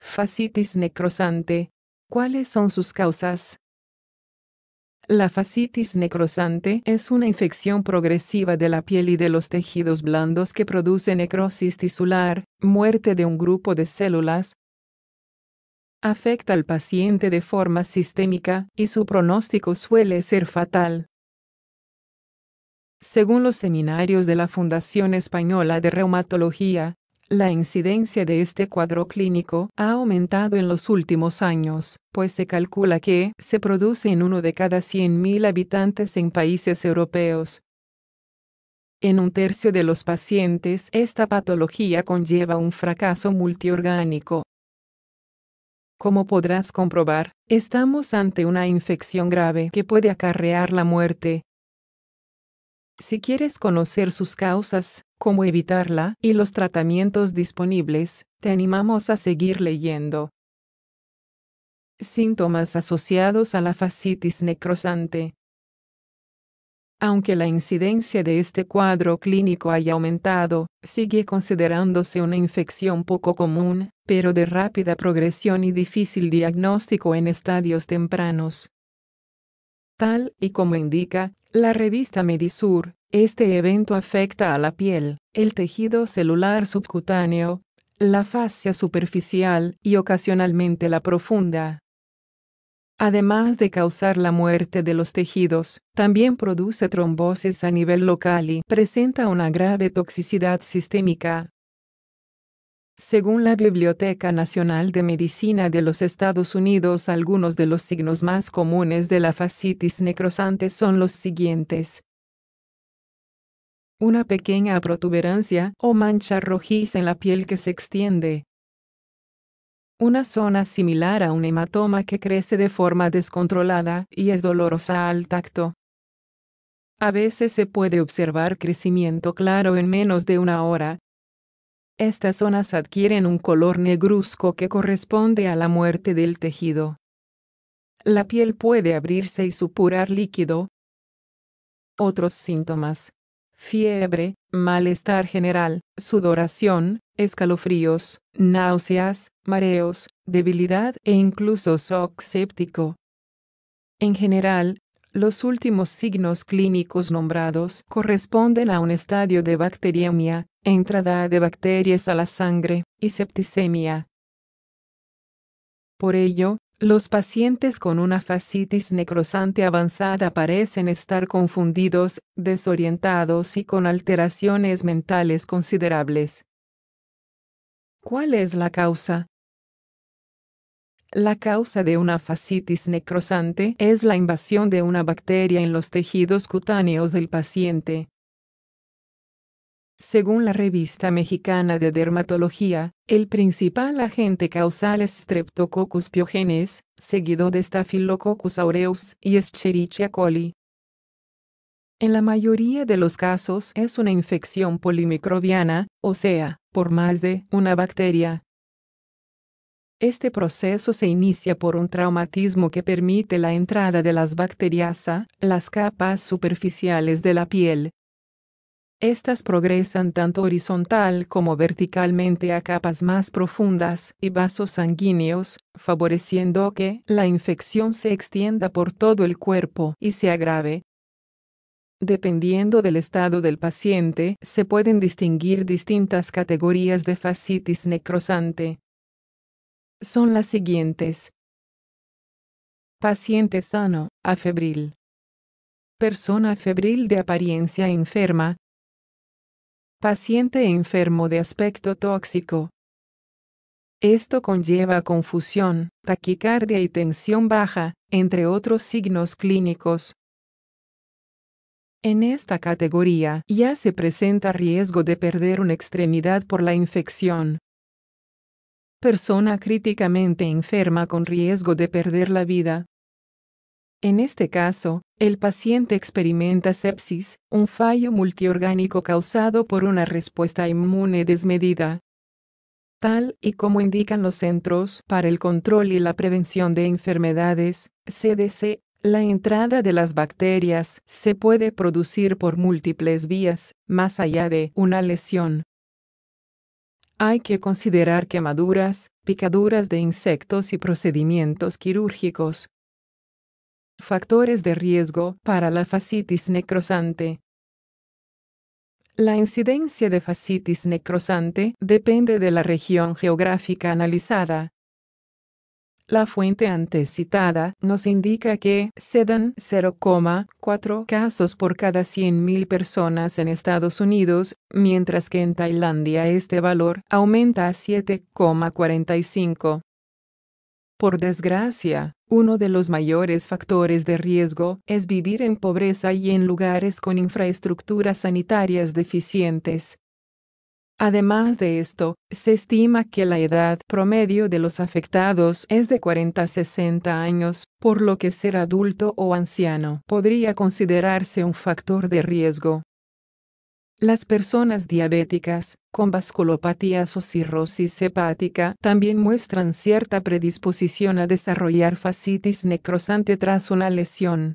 Fascitis necrosante. ¿Cuáles son sus causas? La fascitis necrosante es una infección progresiva de la piel y de los tejidos blandos que produce necrosis tisular, muerte de un grupo de células. Afecta al paciente de forma sistémica y su pronóstico suele ser fatal. Según los seminarios de la Fundación Española de Reumatología, la incidencia de este cuadro clínico ha aumentado en los últimos años, pues se calcula que se produce en uno de cada 100.000 habitantes en países europeos. En un tercio de los pacientes, esta patología conlleva un fracaso multiorgánico. Como podrás comprobar, estamos ante una infección grave que puede acarrear la muerte, si quieres conocer sus causas, cómo evitarla y los tratamientos disponibles, te animamos a seguir leyendo. Síntomas asociados a la fascitis necrosante. Aunque la incidencia de este cuadro clínico haya aumentado, sigue considerándose una infección poco común, pero de rápida progresión y difícil diagnóstico en estadios tempranos. Tal y como indica la revista Medisur, este evento afecta a la piel, el tejido celular subcutáneo, la fascia superficial y ocasionalmente la profunda. Además de causar la muerte de los tejidos, también produce trombosis a nivel local y presenta una grave toxicidad sistémica. Según la Biblioteca Nacional de Medicina de los Estados Unidos, algunos de los signos más comunes de la fascitis necrosante son los siguientes una pequeña protuberancia o mancha rojiza en la piel que se extiende. Una zona similar a un hematoma que crece de forma descontrolada y es dolorosa al tacto. A veces se puede observar crecimiento claro en menos de una hora. Estas zonas adquieren un color negruzco que corresponde a la muerte del tejido. La piel puede abrirse y supurar líquido. Otros síntomas fiebre, malestar general, sudoración, escalofríos, náuseas, mareos, debilidad e incluso shock séptico. En general, los últimos signos clínicos nombrados corresponden a un estadio de bacteriemia, entrada de bacterias a la sangre, y septicemia. Por ello, los pacientes con una fascitis necrosante avanzada parecen estar confundidos, desorientados y con alteraciones mentales considerables. ¿Cuál es la causa? La causa de una fascitis necrosante es la invasión de una bacteria en los tejidos cutáneos del paciente. Según la revista mexicana de dermatología, el principal agente causal es Streptococcus pyogenes, seguido de Staphylococcus aureus y Escherichia coli. En la mayoría de los casos es una infección polimicrobiana, o sea, por más de una bacteria. Este proceso se inicia por un traumatismo que permite la entrada de las bacterias a las capas superficiales de la piel, estas progresan tanto horizontal como verticalmente a capas más profundas y vasos sanguíneos, favoreciendo que la infección se extienda por todo el cuerpo y se agrave. Dependiendo del estado del paciente, se pueden distinguir distintas categorías de fascitis necrosante. Son las siguientes. Paciente sano, afebril. Persona febril de apariencia enferma, paciente enfermo de aspecto tóxico. Esto conlleva confusión, taquicardia y tensión baja, entre otros signos clínicos. En esta categoría ya se presenta riesgo de perder una extremidad por la infección. Persona críticamente enferma con riesgo de perder la vida, en este caso, el paciente experimenta sepsis, un fallo multiorgánico causado por una respuesta inmune desmedida. Tal y como indican los Centros para el Control y la Prevención de Enfermedades, CDC, la entrada de las bacterias se puede producir por múltiples vías, más allá de una lesión. Hay que considerar quemaduras, picaduras de insectos y procedimientos quirúrgicos, Factores de riesgo para la fascitis necrosante. La incidencia de fascitis necrosante depende de la región geográfica analizada. La fuente antes citada nos indica que se dan 0,4 casos por cada 100.000 personas en Estados Unidos, mientras que en Tailandia este valor aumenta a 7,45. Por desgracia, uno de los mayores factores de riesgo es vivir en pobreza y en lugares con infraestructuras sanitarias deficientes. Además de esto, se estima que la edad promedio de los afectados es de 40 a 60 años, por lo que ser adulto o anciano podría considerarse un factor de riesgo. Las personas diabéticas, con vasculopatías o cirrosis hepática también muestran cierta predisposición a desarrollar fascitis necrosante tras una lesión.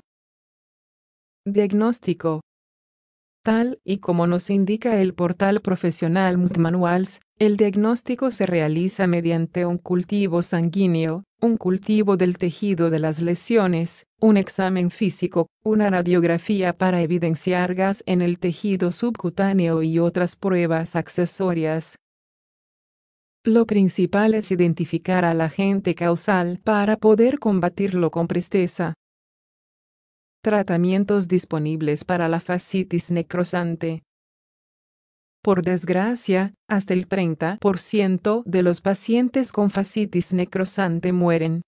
Diagnóstico. Tal y como nos indica el portal profesional MSD Manuals, el diagnóstico se realiza mediante un cultivo sanguíneo, un cultivo del tejido de las lesiones, un examen físico, una radiografía para evidenciar gas en el tejido subcutáneo y otras pruebas accesorias. Lo principal es identificar al agente causal para poder combatirlo con presteza. Tratamientos disponibles para la fascitis necrosante. Por desgracia, hasta el 30% de los pacientes con fascitis necrosante mueren.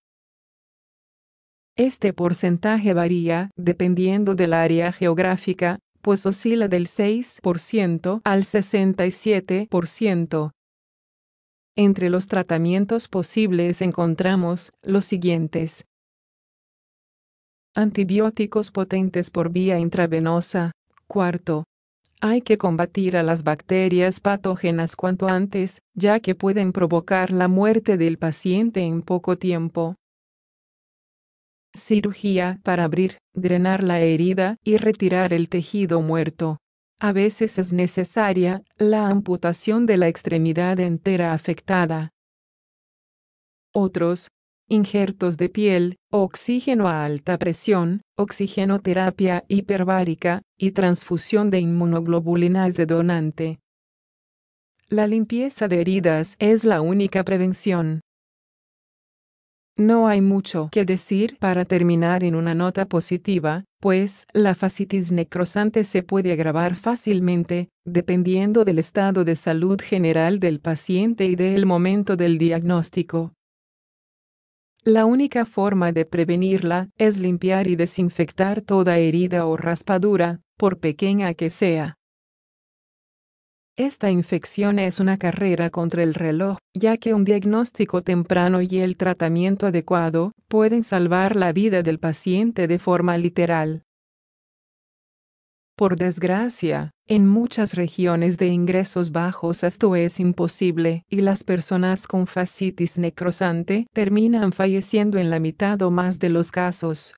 Este porcentaje varía dependiendo del área geográfica, pues oscila del 6% al 67%. Entre los tratamientos posibles encontramos los siguientes. Antibióticos potentes por vía intravenosa, cuarto, hay que combatir a las bacterias patógenas cuanto antes, ya que pueden provocar la muerte del paciente en poco tiempo. Cirugía para abrir, drenar la herida y retirar el tejido muerto. A veces es necesaria la amputación de la extremidad entera afectada. Otros injertos de piel, oxígeno a alta presión, oxigenoterapia hiperbárica y transfusión de inmunoglobulinas de donante. La limpieza de heridas es la única prevención. No hay mucho que decir para terminar en una nota positiva, pues la fascitis necrosante se puede agravar fácilmente, dependiendo del estado de salud general del paciente y del momento del diagnóstico. La única forma de prevenirla es limpiar y desinfectar toda herida o raspadura, por pequeña que sea. Esta infección es una carrera contra el reloj, ya que un diagnóstico temprano y el tratamiento adecuado pueden salvar la vida del paciente de forma literal. Por desgracia, en muchas regiones de ingresos bajos esto es imposible y las personas con fascitis necrosante terminan falleciendo en la mitad o más de los casos.